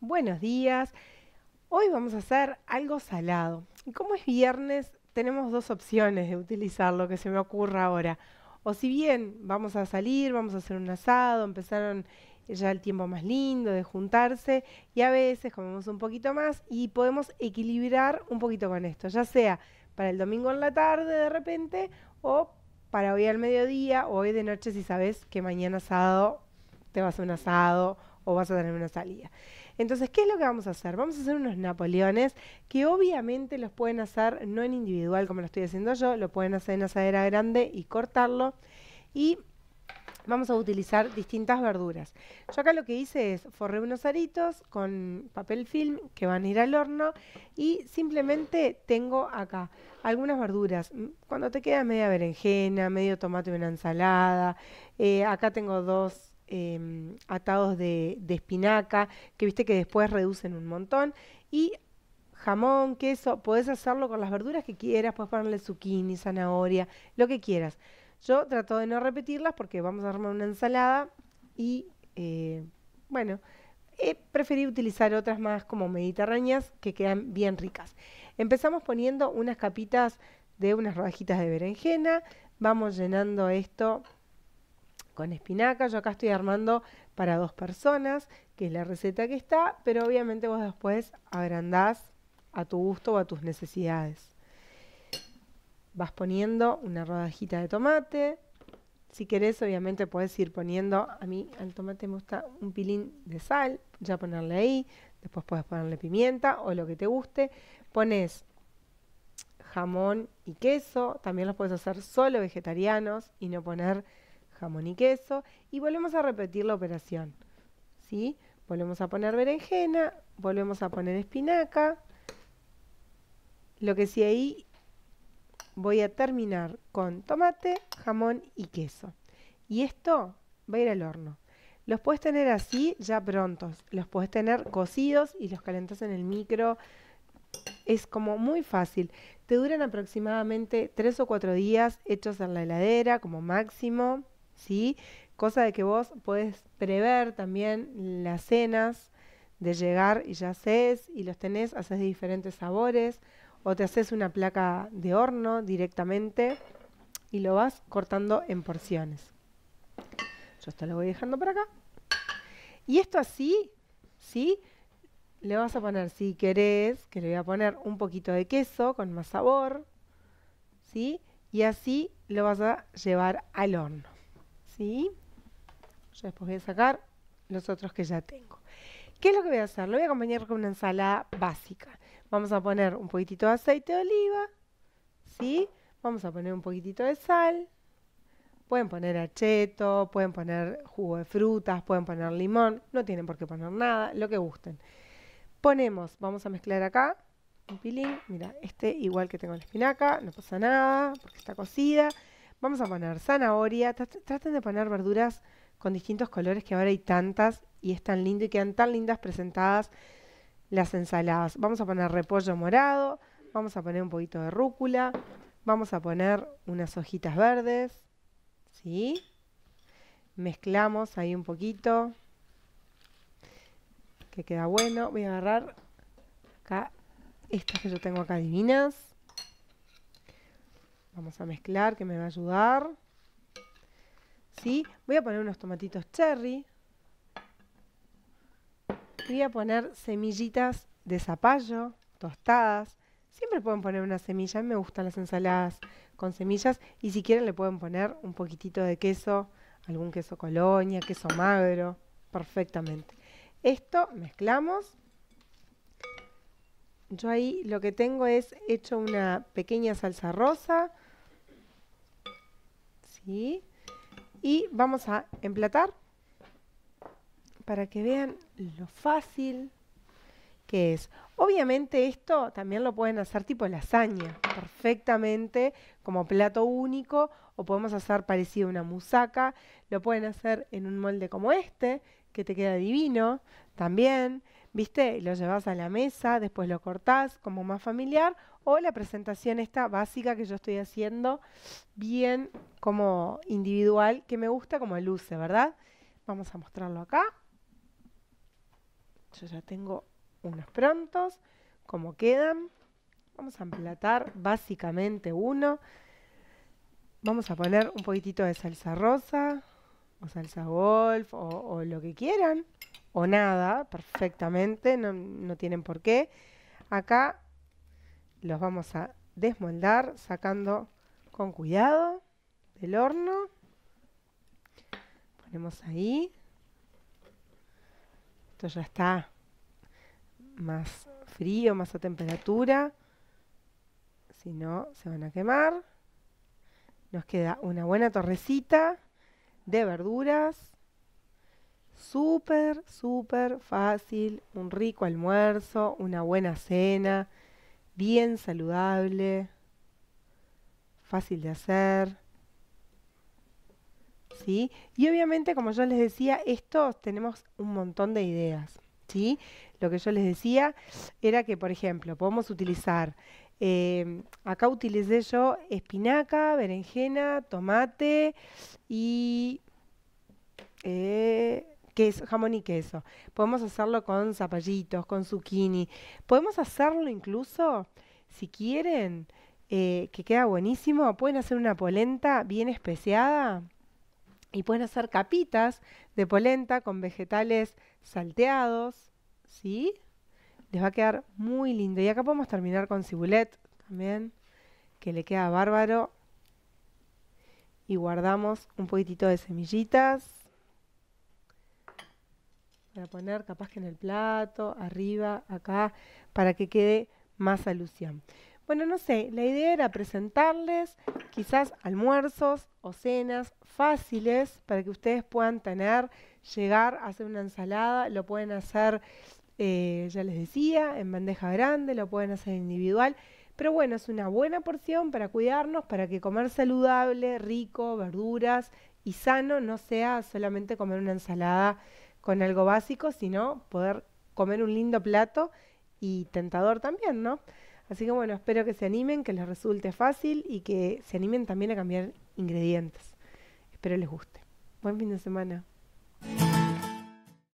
buenos días. Hoy vamos a hacer algo salado. como es viernes, tenemos dos opciones de utilizar lo que se me ocurra ahora. O si bien vamos a salir, vamos a hacer un asado, empezaron ya el tiempo más lindo de juntarse y a veces comemos un poquito más y podemos equilibrar un poquito con esto, ya sea para el domingo en la tarde de repente o para hoy al mediodía o hoy de noche si sabes que mañana asado te vas a un asado o vas a tener una salida. Entonces, ¿qué es lo que vamos a hacer? Vamos a hacer unos napoleones que obviamente los pueden hacer no en individual como lo estoy haciendo yo, lo pueden hacer en asadera grande y cortarlo. Y vamos a utilizar distintas verduras. Yo acá lo que hice es forré unos aritos con papel film que van a ir al horno y simplemente tengo acá algunas verduras. Cuando te queda media berenjena, medio tomate y una ensalada, eh, acá tengo dos Em, atados de, espinaca, que viste que después reducen un montón. Y jamón, queso, podés hacerlo con las verduras que quieras, puedes ponerle zucchini, zanahoria, lo que quieras. Yo trato de no repetirlas porque vamos a armar una ensalada y eh, bueno, eh, preferí utilizar otras más como mediterráneas que quedan bien ricas. Empezamos poniendo unas capitas de unas rodajitas de berenjena, vamos llenando esto con espinaca. Yo acá estoy armando para dos personas, que es la receta que está, pero obviamente vos después agrandás a tu gusto o a tus necesidades. Vas poniendo una rodajita de tomate. Si querés, obviamente podés ir poniendo, a mí al tomate me gusta un pilín de sal, ya ponerle ahí, después podés ponerle pimienta o lo que te guste. Pones jamón y queso, también los puedes hacer solo vegetarianos y no poner jamón y queso y volvemos a repetir la operación. ¿Sí? Volvemos a poner berenjena, volvemos a poner espinaca. Lo que sí ahí voy a terminar con tomate, jamón y queso. Y esto va a ir al horno. Los puedes tener así ya prontos, los puedes tener cocidos y los calentas en el micro. Es como muy fácil. Te duran aproximadamente 3 o 4 días hechos en la heladera como máximo. ¿sí? Cosa de que vos podés prever también las cenas de llegar y ya haces y los tenés, haces diferentes sabores o te haces una placa de horno directamente y lo vas cortando en porciones. Yo esto lo voy dejando por acá. Y esto así, ¿sí? Le vas a poner, si querés, que le voy a poner un poquito de queso con más sabor, ¿sí? Y así lo vas a llevar al horno. ¿sí? Yo después voy a sacar los otros que ya tengo. ¿Qué es lo que voy a hacer? Lo voy a acompañar con una ensalada básica. Vamos a poner un poquitito de aceite de oliva, ¿sí? Vamos a poner un poquitito de sal. Pueden poner acheto, pueden poner jugo de frutas, pueden poner limón, no tienen por qué poner nada, lo que gusten. Ponemos, vamos a mezclar acá un pilín, mira, este igual que tengo la espinaca, no pasa nada porque está cocida. Vamos a poner zanahoria. Traten de poner verduras con distintos colores que ahora hay tantas y es tan lindo y quedan tan lindas presentadas las ensaladas. Vamos a poner repollo morado, vamos a poner un poquito de rúcula, vamos a poner unas hojitas verdes, ¿sí? Mezclamos ahí un poquito, que queda bueno. Voy a agarrar acá estas que yo tengo acá divinas. Vamos a mezclar, que me va a ayudar. ¿Sí? Voy a poner unos tomatitos cherry. Voy a poner semillitas de zapallo, tostadas. Siempre pueden poner una semilla, a mí me gustan las ensaladas con semillas. Y si quieren le pueden poner un poquitito de queso, algún queso colonia, queso magro, perfectamente. Esto mezclamos. Yo ahí lo que tengo es hecho una pequeña salsa rosa y vamos a emplatar para que vean lo fácil que es. Obviamente esto también lo pueden hacer tipo lasaña, perfectamente, como plato único, o podemos hacer parecido a una musaca, lo pueden hacer en un molde como este, que te queda divino también. ¿viste? Lo llevas a la mesa, después lo cortás como más familiar o la presentación esta básica que yo estoy haciendo bien como individual que me gusta como luce, ¿verdad? Vamos a mostrarlo acá. Yo ya tengo unos prontos, como quedan. Vamos a emplatar básicamente uno. Vamos a poner un poquitito de salsa rosa o salsa golf o lo que quieran o nada, perfectamente, no, no tienen por qué. Acá los vamos a desmoldar sacando con cuidado del horno. Ponemos ahí. Esto ya está más frío, más a temperatura. Si no, se van a quemar. Nos queda una buena torrecita de verduras súper, súper fácil, un rico almuerzo, una buena cena, bien saludable, fácil de hacer. ¿Sí? Y obviamente, como yo les decía, estos tenemos un montón de ideas. ¿sí? Lo que yo les decía era que, por ejemplo, podemos utilizar, em, acá utilicé yo espinaca, berenjena, tomate y... Eh, jamón y queso. Podemos hacerlo con zapallitos, con zucchini. Podemos hacerlo incluso, si quieren, eh, que queda buenísimo, pueden hacer una polenta bien especiada y pueden hacer capitas de polenta con vegetales salteados, ¿sí? Les va a quedar muy lindo. Y acá podemos terminar con cibulet también, que le queda bárbaro. Y guardamos un poquitito de semillitas para poner capaz que en el plato, arriba, acá, para que quede más alusión. Bueno, no sé, la idea era presentarles quizás almuerzos o cenas fáciles para que ustedes puedan tener, llegar a hacer una ensalada, lo pueden hacer, eh, ya les decía, en bandeja grande, lo pueden hacer individual, pero bueno, es una buena porción para cuidarnos, para que comer saludable, rico, verduras y sano no sea solamente comer una ensalada con algo básico, sino poder comer un lindo plato y tentador también, ¿no? Así que bueno, espero que se animen, que les resulte fácil y que se animen también a cambiar ingredientes. Espero les guste. Buen fin de semana.